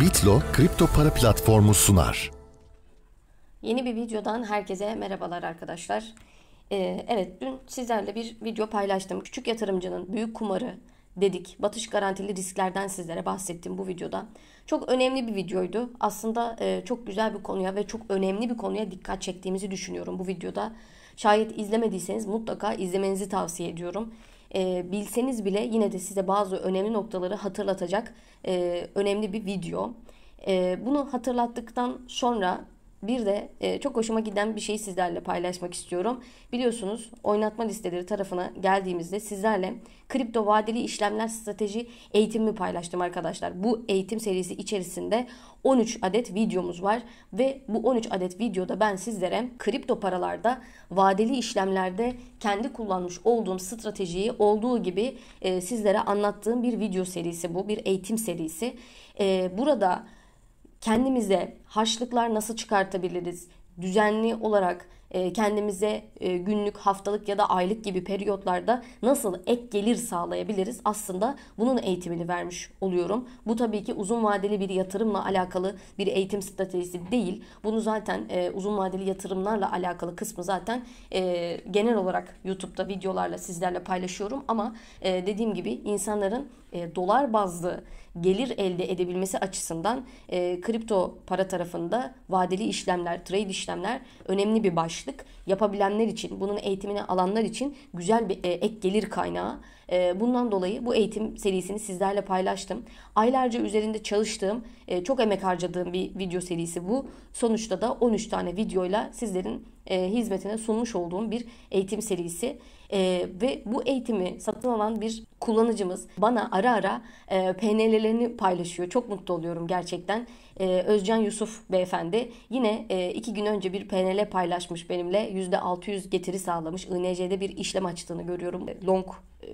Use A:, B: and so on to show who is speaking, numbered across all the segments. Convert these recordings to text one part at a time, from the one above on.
A: Bitlo kripto para platformu sunar. Yeni bir videodan herkese merhabalar arkadaşlar. Ee, evet dün sizlerle bir video paylaştım. Küçük yatırımcının büyük kumarı dedik. Batış garantili risklerden sizlere bahsettim bu videoda. Çok önemli bir videoydu. Aslında e, çok güzel bir konuya ve çok önemli bir konuya dikkat çektiğimizi düşünüyorum bu videoda. Şayet izlemediyseniz mutlaka izlemenizi tavsiye ediyorum e, bilseniz bile yine de size bazı önemli noktaları hatırlatacak e, önemli bir video. E, bunu hatırlattıktan sonra bir de e, çok hoşuma giden bir şeyi sizlerle paylaşmak istiyorum. Biliyorsunuz oynatma listeleri tarafına geldiğimizde sizlerle kripto vadeli işlemler strateji eğitimimi paylaştım arkadaşlar. Bu eğitim serisi içerisinde 13 adet videomuz var ve bu 13 adet videoda ben sizlere kripto paralarda vadeli işlemlerde kendi kullanmış olduğum stratejiyi olduğu gibi e, sizlere anlattığım bir video serisi bu. Bir eğitim serisi. E, burada kendimize haçlıklar nasıl çıkartabiliriz? Düzenli olarak ee, kendimize e, günlük, haftalık ya da aylık gibi periyotlarda nasıl ek gelir sağlayabiliriz? Aslında bunun eğitimini vermiş oluyorum. Bu tabii ki uzun vadeli bir yatırımla alakalı bir eğitim stratejisi değil. Bunu zaten e, uzun vadeli yatırımlarla alakalı kısmı zaten e, genel olarak YouTube'da videolarla sizlerle paylaşıyorum ama dediğim gibi insanların dolar bazlı gelir elde edebilmesi açısından kripto para tarafında vadeli işlemler, trade işlemler önemli bir baş başlık yapabilenler için, bunun eğitimini alanlar için güzel bir e, ek gelir kaynağı. Ee, bundan dolayı bu eğitim serisini sizlerle paylaştım. Aylarca üzerinde çalıştığım, e, çok emek harcadığım bir video serisi bu. Sonuçta da 13 tane videoyla sizlerin e, hizmetine sunmuş olduğum bir eğitim serisi. E, ve bu eğitimi satın alan bir kullanıcımız bana ara ara PNL'lerini paylaşıyor. Çok mutlu oluyorum gerçekten. Özcan Yusuf beyefendi yine iki gün önce bir PNL paylaşmış benimle. %600 getiri sağlamış. INC'de bir işlem açtığını görüyorum. Long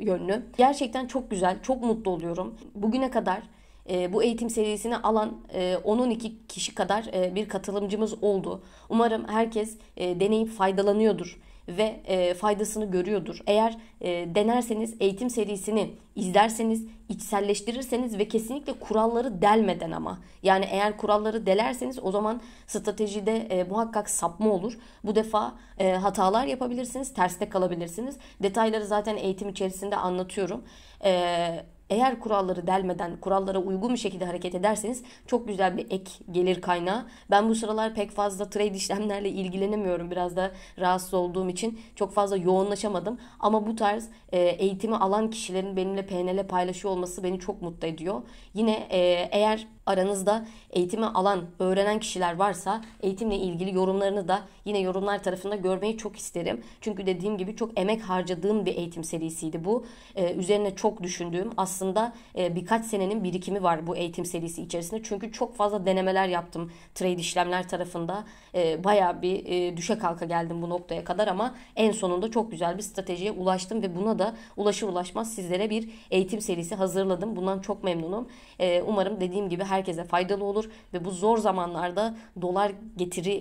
A: yönlü. Gerçekten çok güzel, çok mutlu oluyorum. Bugüne kadar e, bu eğitim serisini alan e, 10-12 kişi kadar e, bir katılımcımız oldu. Umarım herkes e, deneyip faydalanıyordur ve e, faydasını görüyordur. Eğer e, denerseniz, eğitim serisini izlerseniz, içselleştirirseniz ve kesinlikle kuralları delmeden ama. Yani eğer kuralları delerseniz o zaman stratejide e, muhakkak sapma olur. Bu defa e, hatalar yapabilirsiniz, terste kalabilirsiniz. Detayları zaten eğitim içerisinde anlatıyorum. Evet eğer kuralları delmeden kurallara uygun bir şekilde hareket ederseniz çok güzel bir ek gelir kaynağı. Ben bu sıralar pek fazla trade işlemlerle ilgilenemiyorum. Biraz da rahatsız olduğum için çok fazla yoğunlaşamadım. Ama bu tarz e, eğitimi alan kişilerin benimle PNL paylaşıyor olması beni çok mutlu ediyor. Yine e, eğer aranızda eğitimi alan, öğrenen kişiler varsa eğitimle ilgili yorumlarını da yine yorumlar tarafında görmeyi çok isterim. Çünkü dediğim gibi çok emek harcadığım bir eğitim serisiydi bu. E, üzerine çok düşündüğüm aslında aslında e, birkaç senenin birikimi var bu eğitim serisi içerisinde. Çünkü çok fazla denemeler yaptım trade işlemler tarafında. E, bayağı bir e, düşe kalka geldim bu noktaya kadar ama en sonunda çok güzel bir stratejiye ulaştım ve buna da ulaşır ulaşmaz sizlere bir eğitim serisi hazırladım. Bundan çok memnunum. E, umarım dediğim gibi herkese faydalı olur ve bu zor zamanlarda dolar getiri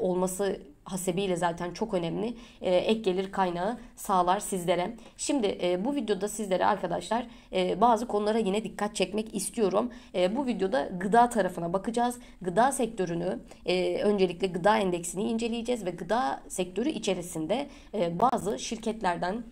A: olması hasebiyle zaten çok önemli e, ek gelir kaynağı sağlar sizlere. Şimdi e, bu videoda sizlere arkadaşlar e, bazı konulara yine dikkat çekmek istiyorum. E, bu videoda gıda tarafına bakacağız. Gıda sektörünü e, öncelikle gıda endeksini inceleyeceğiz ve gıda sektörü içerisinde e, bazı şirketlerden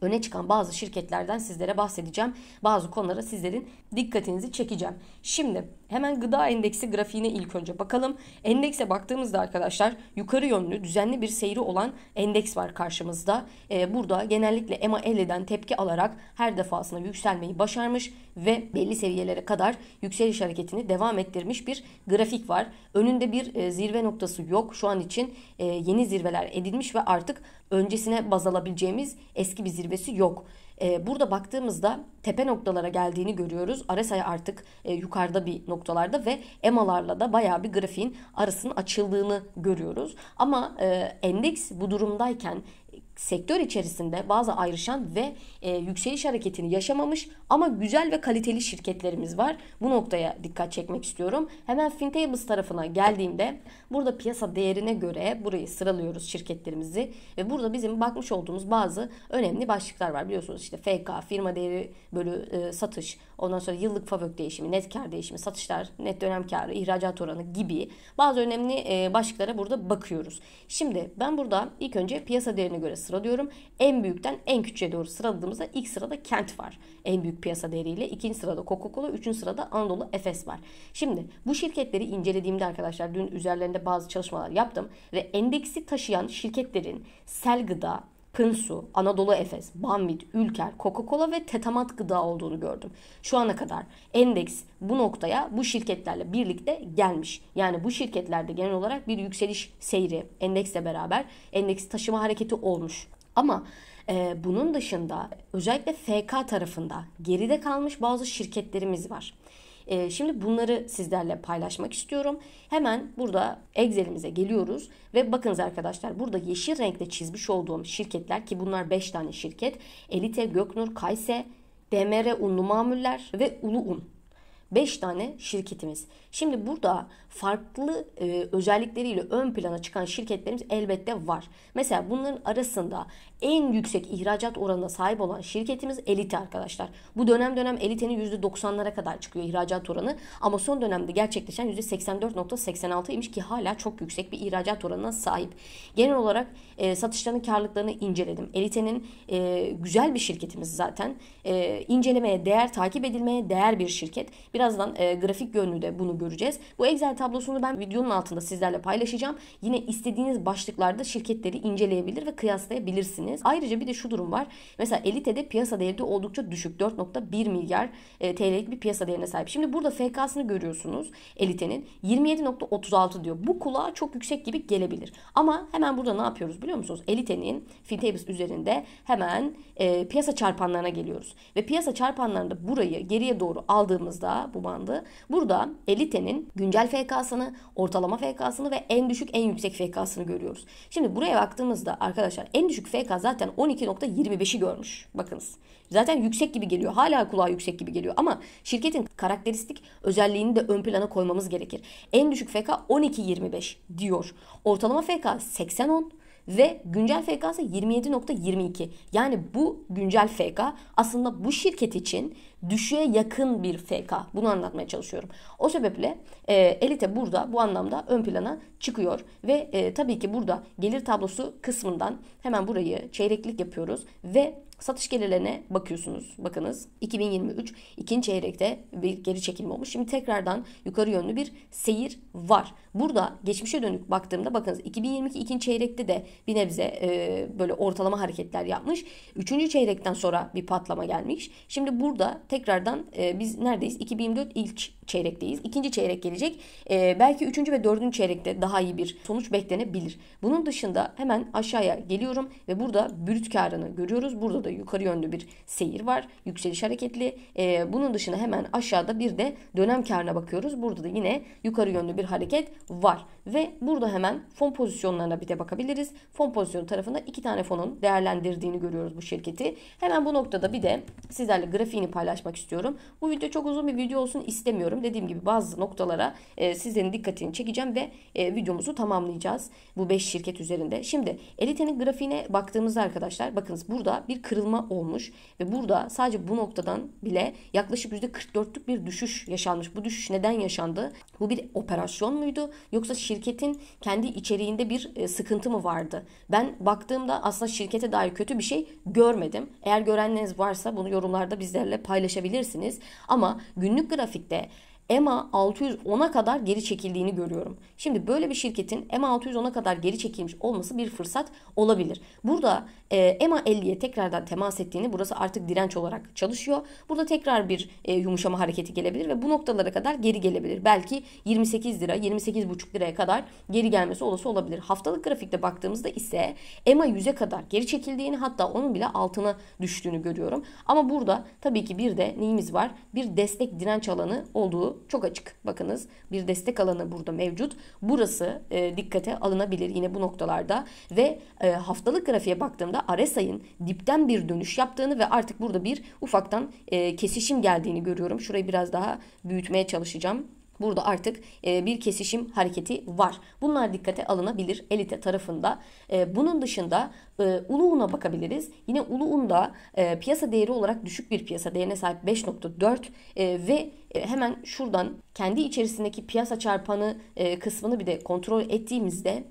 A: öne çıkan bazı şirketlerden sizlere bahsedeceğim. Bazı konulara sizlerin dikkatinizi çekeceğim. Şimdi Hemen gıda endeksi grafiğine ilk önce bakalım. Endekse baktığımızda arkadaşlar yukarı yönlü düzenli bir seyri olan endeks var karşımızda. Ee, burada genellikle EMA 50'den tepki alarak her defasında yükselmeyi başarmış ve belli seviyelere kadar yükseliş hareketini devam ettirmiş bir grafik var. Önünde bir e, zirve noktası yok. Şu an için e, yeni zirveler edilmiş ve artık öncesine baz alabileceğimiz eski bir zirvesi yok. E, burada baktığımızda tepe noktalara geldiğini görüyoruz. Aresa'ya artık e, yukarıda bir noktalarda ve EMA'larla da baya bir grafiğin arasının açıldığını görüyoruz. Ama e, endeks bu durumdayken sektör içerisinde bazı ayrışan ve e, yükseliş hareketini yaşamamış ama güzel ve kaliteli şirketlerimiz var. Bu noktaya dikkat çekmek istiyorum. Hemen Fintables tarafına geldiğimde burada piyasa değerine göre burayı sıralıyoruz şirketlerimizi ve burada bizim bakmış olduğumuz bazı önemli başlıklar var. Biliyorsunuz işte FK, firma değeri bölü e, satış, ondan sonra yıllık favök değişimi, net kar değişimi, satışlar, net dönem karı, ihracat oranı gibi bazı önemli e, başlıklara burada bakıyoruz. Şimdi ben burada ilk önce piyasa değerine göre sıralıyorum. En büyükten en küçüğe doğru sıraladığımızda ilk sırada Kent var. En büyük piyasa değeriyle. ikinci sırada Coca-Cola, üçüncü sırada Anadolu Efes var. Şimdi bu şirketleri incelediğimde arkadaşlar dün üzerlerinde bazı çalışmalar yaptım ve endeksi taşıyan şirketlerin sel gıda, Pınsu, Anadolu Efes, Banvit, Ülker, Coca-Cola ve Tetamat gıda olduğunu gördüm. Şu ana kadar endeks bu noktaya bu şirketlerle birlikte gelmiş. Yani bu şirketlerde genel olarak bir yükseliş seyri endeksle beraber endeks taşıma hareketi olmuş. Ama e, bunun dışında özellikle FK tarafında geride kalmış bazı şirketlerimiz var. E, şimdi bunları sizlerle paylaşmak istiyorum. Hemen burada Excel'imize geliyoruz ve bakınız arkadaşlar burada yeşil renkle çizmiş olduğum şirketler ki bunlar 5 tane şirket. Elite, Göknur, Kayse, DMR Unlu Mamuller ve Ulu Un. 5 tane şirketimiz. Şimdi burada farklı e, özellikleriyle ön plana çıkan şirketlerimiz elbette var. Mesela bunların arasında en yüksek ihracat oranına sahip olan şirketimiz Elite arkadaşlar. Bu dönem dönem Elite'nin %90'lara kadar çıkıyor ihracat oranı ama son dönemde gerçekleşen %84.86'ymış ki hala çok yüksek bir ihracat oranına sahip. Genel olarak e, satışların karlılıklarını inceledim. Elite'nin e, güzel bir şirketimiz zaten. E, incelemeye değer, takip edilmeye değer bir şirket. Birazdan e, grafik görünüde bunu göreceğiz. Bu Excel tab tablosunu ben videonun altında sizlerle paylaşacağım. Yine istediğiniz başlıklarda şirketleri inceleyebilir ve kıyaslayabilirsiniz. Ayrıca bir de şu durum var. Mesela Elite'de piyasa değeri de oldukça düşük. 4.1 milyar e, TL'lik bir piyasa değerine sahip. Şimdi burada FK'sını görüyorsunuz Elite'nin. 27.36 diyor. Bu kulağa çok yüksek gibi gelebilir. Ama hemen burada ne yapıyoruz biliyor musunuz? Elite'nin Fintables üzerinde hemen e, piyasa çarpanlarına geliyoruz. Ve piyasa çarpanlarında burayı geriye doğru aldığımızda bu bandı burada Elite'nin güncel FK FK'sını, ortalama FK'sını ve en düşük en yüksek FK'sını görüyoruz. Şimdi buraya baktığımızda arkadaşlar en düşük FK zaten 12.25'i görmüş. Bakınız. Zaten yüksek gibi geliyor. Hala kulağa yüksek gibi geliyor ama şirketin karakteristik özelliğini de ön plana koymamız gerekir. En düşük FK 12.25 diyor. Ortalama FK 80.10 ve güncel FK'sı 27.22. Yani bu güncel FK aslında bu şirket için düşüğe yakın bir FK. Bunu anlatmaya çalışıyorum. O sebeple e, elite burada bu anlamda ön plana çıkıyor ve e, tabii ki burada gelir tablosu kısmından hemen burayı çeyreklik yapıyoruz ve Satış gelirlerine bakıyorsunuz. Bakınız 2023 ikinci çeyrekte bir geri çekilme olmuş. Şimdi tekrardan yukarı yönlü bir seyir var. Burada geçmişe dönük baktığımda bakınız 2022 ikinci çeyrekte de bir nebze e, böyle ortalama hareketler yapmış. Üçüncü çeyrekten sonra bir patlama gelmiş. Şimdi burada tekrardan e, biz neredeyiz? 2024 ilk çeyrekteyiz. İkinci çeyrek gelecek. E, belki üçüncü ve dördüncü çeyrekte daha iyi bir sonuç beklenebilir. Bunun dışında hemen aşağıya geliyorum ve burada brüt karını görüyoruz. Burada da Burada yukarı yönlü bir seyir var. Yükseliş hareketli. E, bunun dışında hemen aşağıda bir de dönem karına bakıyoruz. Burada da yine yukarı yönlü bir hareket var. Ve burada hemen fon pozisyonlarına bir de bakabiliriz. Fon pozisyonu tarafında iki tane fonun değerlendirdiğini görüyoruz bu şirketi. Hemen bu noktada bir de sizlerle grafiğini paylaşmak istiyorum. Bu video çok uzun bir video olsun istemiyorum. Dediğim gibi bazı noktalara e, sizlerin dikkatini çekeceğim ve e, videomuzu tamamlayacağız. Bu 5 şirket üzerinde. Şimdi Elite'nin grafiğine baktığımızda arkadaşlar bakınız burada bir kırılma kırılma olmuş ve burada sadece bu noktadan bile yaklaşık %44'lük bir düşüş yaşanmış. Bu düşüş neden yaşandı? Bu bir operasyon muydu yoksa şirketin kendi içeriğinde bir e, sıkıntı mı vardı? Ben baktığımda aslında şirkete dair kötü bir şey görmedim. Eğer görenleriniz varsa bunu yorumlarda bizlerle paylaşabilirsiniz. Ama günlük grafikte EMA 610'a kadar geri çekildiğini görüyorum. Şimdi böyle bir şirketin EMA 610'a kadar geri çekilmiş olması bir fırsat olabilir. Burada e, EMA 50'ye tekrardan temas ettiğini burası artık direnç olarak çalışıyor. Burada tekrar bir e, yumuşama hareketi gelebilir ve bu noktalara kadar geri gelebilir. Belki 28 lira 28,5 liraya kadar geri gelmesi olası olabilir. Haftalık grafikte baktığımızda ise EMA 100'e kadar geri çekildiğini hatta onun bile altına düştüğünü görüyorum. Ama burada tabii ki bir de neyimiz var? Bir destek direnç alanı olduğu çok açık. Bakınız bir destek alanı burada mevcut. Burası e, dikkate alınabilir yine bu noktalarda ve e, haftalık grafiğe baktığımda RSI'nin dipten bir dönüş yaptığını ve artık burada bir ufaktan e, kesişim geldiğini görüyorum. Şurayı biraz daha büyütmeye çalışacağım. Burada artık e, bir kesişim hareketi var. Bunlar dikkate alınabilir elite tarafında. E, bunun dışında e, Uluğun'a bakabiliriz. Yine Uluğun'da piyasa değeri olarak düşük bir piyasa değerine sahip 5.4 ve hemen şuradan kendi içerisindeki piyasa çarpanı kısmını bir de kontrol ettiğimizde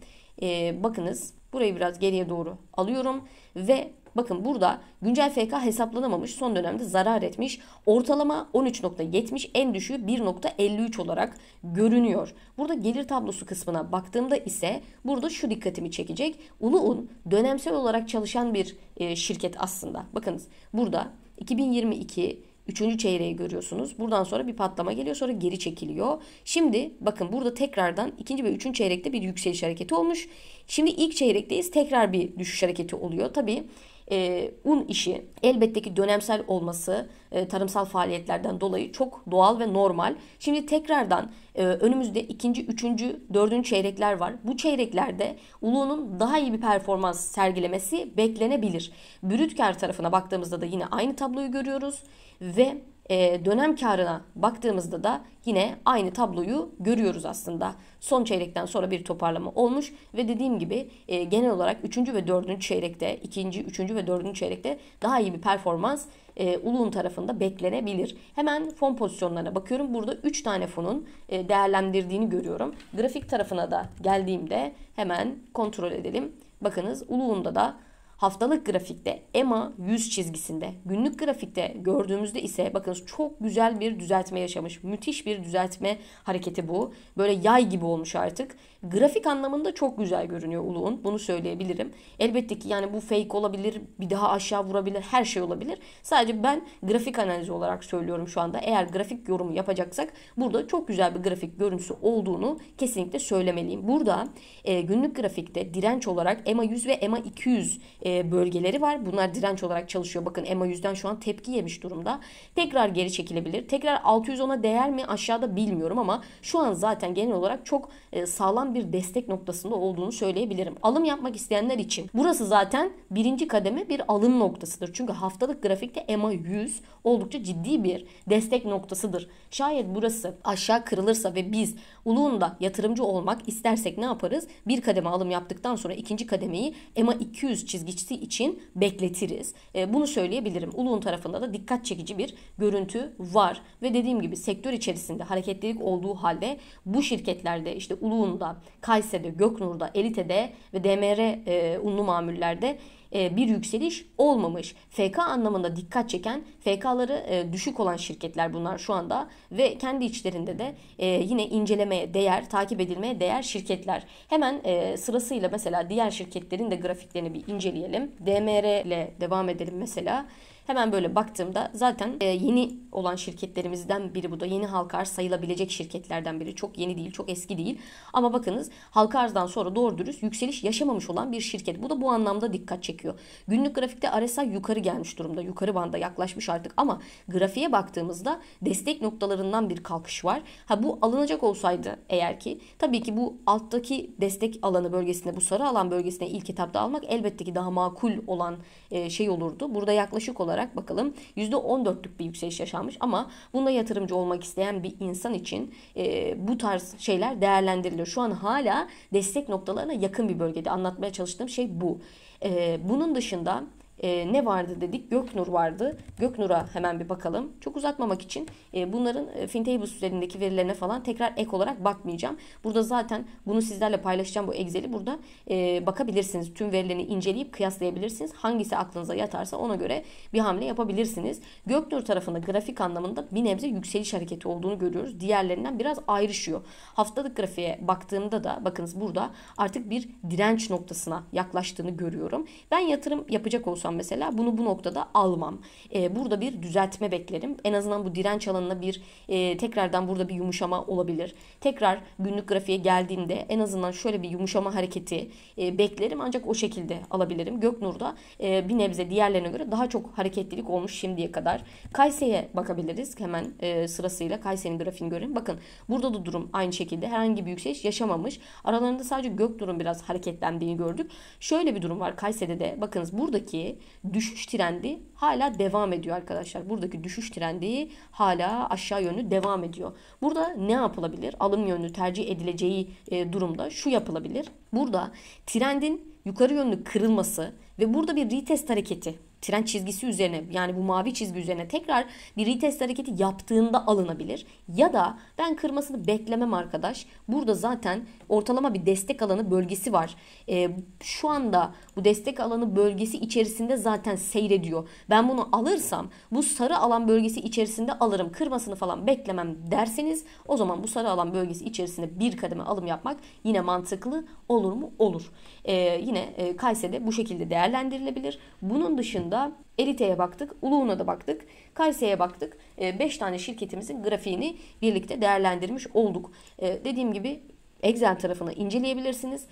A: bakınız burayı biraz geriye doğru alıyorum ve Bakın burada güncel FK hesaplanamamış son dönemde zarar etmiş. Ortalama 13.70 en düşüğü 1.53 olarak görünüyor. Burada gelir tablosu kısmına baktığımda ise burada şu dikkatimi çekecek. Ulu'un dönemsel olarak çalışan bir e, şirket aslında. Bakınız burada 2022 Üçüncü çeyreği görüyorsunuz. Buradan sonra bir patlama geliyor sonra geri çekiliyor. Şimdi bakın burada tekrardan ikinci ve üçüncü çeyrekte bir yükseliş hareketi olmuş. Şimdi ilk çeyrekteyiz tekrar bir düşüş hareketi oluyor. Tabii e, un işi elbette ki dönemsel olması e, tarımsal faaliyetlerden dolayı çok doğal ve normal. Şimdi tekrardan e, önümüzde ikinci, üçüncü, dördüncü çeyrekler var. Bu çeyreklerde uluğunun daha iyi bir performans sergilemesi beklenebilir. Brüt kar tarafına baktığımızda da yine aynı tabloyu görüyoruz ve e, dönem karına baktığımızda da yine aynı tabloyu görüyoruz aslında. Son çeyrekten sonra bir toparlama olmuş ve dediğim gibi e, genel olarak 3. ve 4. çeyrekte, 2. 3. ve 4. çeyrekte daha iyi bir performans e, Uluğun tarafında beklenebilir. Hemen fon pozisyonlarına bakıyorum. Burada 3 tane fonun e, değerlendirdiğini görüyorum. Grafik tarafına da geldiğimde hemen kontrol edelim. Bakınız Uluğun'da da Haftalık grafikte EMA 100 çizgisinde, günlük grafikte gördüğümüzde ise bakınız çok güzel bir düzeltme yaşamış. Müthiş bir düzeltme hareketi bu. Böyle yay gibi olmuş artık. Grafik anlamında çok güzel görünüyor Uluğun. Bunu söyleyebilirim. Elbette ki yani bu fake olabilir, bir daha aşağı vurabilir, her şey olabilir. Sadece ben grafik analizi olarak söylüyorum şu anda. Eğer grafik yorumu yapacaksak burada çok güzel bir grafik görüntüsü olduğunu kesinlikle söylemeliyim. Burada e, günlük grafikte direnç olarak EMA 100 ve EMA 200 e, bölgeleri var. Bunlar direnç olarak çalışıyor. Bakın EMA yüzden şu an tepki yemiş durumda. Tekrar geri çekilebilir. Tekrar 610'a değer mi aşağıda bilmiyorum ama şu an zaten genel olarak çok e, sağlam bir destek noktasında olduğunu söyleyebilirim. Alım yapmak isteyenler için. Burası zaten birinci kademe bir alım noktasıdır. Çünkü haftalık grafikte EMA 100 oldukça ciddi bir destek noktasıdır. Şayet burası aşağı kırılırsa ve biz uluğunda yatırımcı olmak istersek ne yaparız? Bir kademe alım yaptıktan sonra ikinci kademeyi EMA 200 çizgi geçti için bekletiriz. E, bunu söyleyebilirim. Uluğun tarafında da dikkat çekici bir görüntü var. Ve dediğim gibi sektör içerisinde hareketlilik olduğu halde bu şirketlerde işte Uluğun'da, Kayseri'de, Göknur'da, Elite'de ve DMR e, unlu mamullerde e, bir yükseliş olmamış. FK anlamında dikkat çeken FK'ları e, düşük olan şirketler bunlar şu anda ve kendi içlerinde de e, yine incelemeye değer, takip edilmeye değer şirketler. Hemen sırasıyla mesela diğer şirketlerin de grafiklerini bir inceleyelim. DMR ile devam edelim mesela. Hemen böyle baktığımda zaten e, yeni olan şirketlerimizden biri bu da. Yeni halkar sayılabilecek şirketlerden biri. Çok yeni değil, çok eski değil. Ama bakınız halkardan sonra doğru dürüst yükseliş yaşamamış olan bir şirket. Bu da bu anlamda dikkat çekiyor. Günlük grafikte RSI yukarı gelmiş durumda. Yukarı banda yaklaşmış artık ama grafiğe baktığımızda destek noktalarından bir kalkış var. Ha bu alınacak olsaydı eğer ki tabii ki bu alttaki destek alanı bölgesine bu sarı alan bölgesine ilk etapta almak elbette ki daha makul olan e, şey olurdu. Burada yaklaşık olarak olarak bakalım %14'lük bir yükseliş yaşanmış ama bunda yatırımcı olmak isteyen bir insan için e, bu tarz şeyler değerlendiriliyor. Şu an hala destek noktalarına yakın bir bölgede anlatmaya çalıştığım şey bu. E, bunun dışında e, ne vardı dedik? Göknur vardı. Göknur'a hemen bir bakalım. Çok uzatmamak için e, bunların e, Fintables üzerindeki verilerine falan tekrar ek olarak bakmayacağım. Burada zaten bunu sizlerle paylaşacağım bu Excel'i. Burada e, bakabilirsiniz. Tüm verilerini inceleyip kıyaslayabilirsiniz. Hangisi aklınıza yatarsa ona göre bir hamle yapabilirsiniz. Göknur tarafında grafik anlamında bir nebze yükseliş hareketi olduğunu görüyoruz. Diğerlerinden biraz ayrışıyor. Haftalık grafiğe baktığımda da bakınız burada artık bir direnç noktasına yaklaştığını görüyorum. Ben yatırım yapacak olsam olsam mesela bunu bu noktada almam. E, burada bir düzeltme beklerim. En azından bu direnç alanına bir e, tekrardan burada bir yumuşama olabilir. Tekrar günlük grafiğe geldiğimde en azından şöyle bir yumuşama hareketi e, beklerim ancak o şekilde alabilirim. Göknur'da e, bir nebze diğerlerine göre daha çok hareketlilik olmuş şimdiye kadar. Kayse'ye bakabiliriz hemen e, sırasıyla Kayse'nin grafiğini görelim. Bakın burada da durum aynı şekilde herhangi bir yükseliş yaşamamış. Aralarında sadece Göknur'un biraz hareketlendiğini gördük. Şöyle bir durum var Kayse'de de bakınız buradaki düşüş trendi hala devam ediyor arkadaşlar. Buradaki düşüş trendi hala aşağı yönlü devam ediyor. Burada ne yapılabilir? Alım yönlü tercih edileceği e, durumda şu yapılabilir. Burada trendin yukarı yönlü kırılması ve burada bir retest hareketi tren çizgisi üzerine yani bu mavi çizgi üzerine tekrar bir retest hareketi yaptığında alınabilir. Ya da ben kırmasını beklemem arkadaş. Burada zaten ortalama bir destek alanı bölgesi var. E, şu anda bu destek alanı bölgesi içerisinde zaten seyrediyor. Ben bunu alırsam bu sarı alan bölgesi içerisinde alırım. Kırmasını falan beklemem derseniz o zaman bu sarı alan bölgesi içerisinde bir kademe alım yapmak yine mantıklı olur mu? Olur. E, yine e, Kayseri bu şekilde değerlendirilebilir. Bunun dışında dışında Elite'ye baktık, Uluğun'a da baktık, Kayseri'ye baktık. 5 ee, tane şirketimizin grafiğini birlikte değerlendirmiş olduk. Ee, dediğim gibi Excel tarafını inceleyebilirsiniz.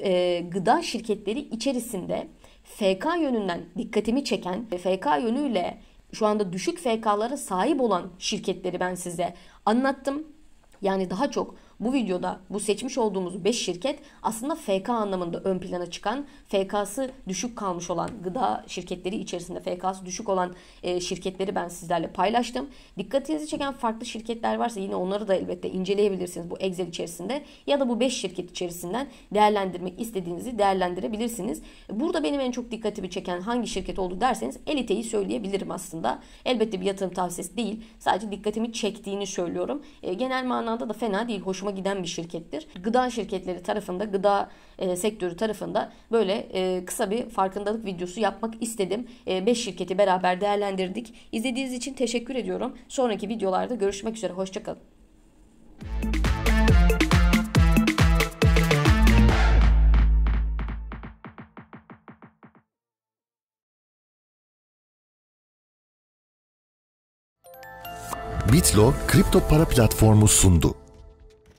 A: Ee, gıda şirketleri içerisinde FK yönünden dikkatimi çeken, FK yönüyle şu anda düşük FK'lara sahip olan şirketleri ben size anlattım. Yani daha çok bu videoda bu seçmiş olduğumuz 5 şirket aslında FK anlamında ön plana çıkan, FK'sı düşük kalmış olan gıda şirketleri içerisinde FK'sı düşük olan e, şirketleri ben sizlerle paylaştım. Dikkatinizi çeken farklı şirketler varsa yine onları da elbette inceleyebilirsiniz bu Excel içerisinde ya da bu 5 şirket içerisinden değerlendirmek istediğinizi değerlendirebilirsiniz. Burada benim en çok dikkatimi çeken hangi şirket oldu derseniz Elite'yi söyleyebilirim aslında. Elbette bir yatırım tavsiyesi değil. Sadece dikkatimi çektiğini söylüyorum. E, genel manada da fena değil. Hoşuma hoşuma giden bir şirkettir. Gıda şirketleri tarafında, gıda e, sektörü tarafında böyle e, kısa bir farkındalık videosu yapmak istedim. 5 e, şirketi beraber değerlendirdik. İzlediğiniz için teşekkür ediyorum. Sonraki videolarda görüşmek üzere. Hoşçakalın. Bitlo kripto para platformu sundu.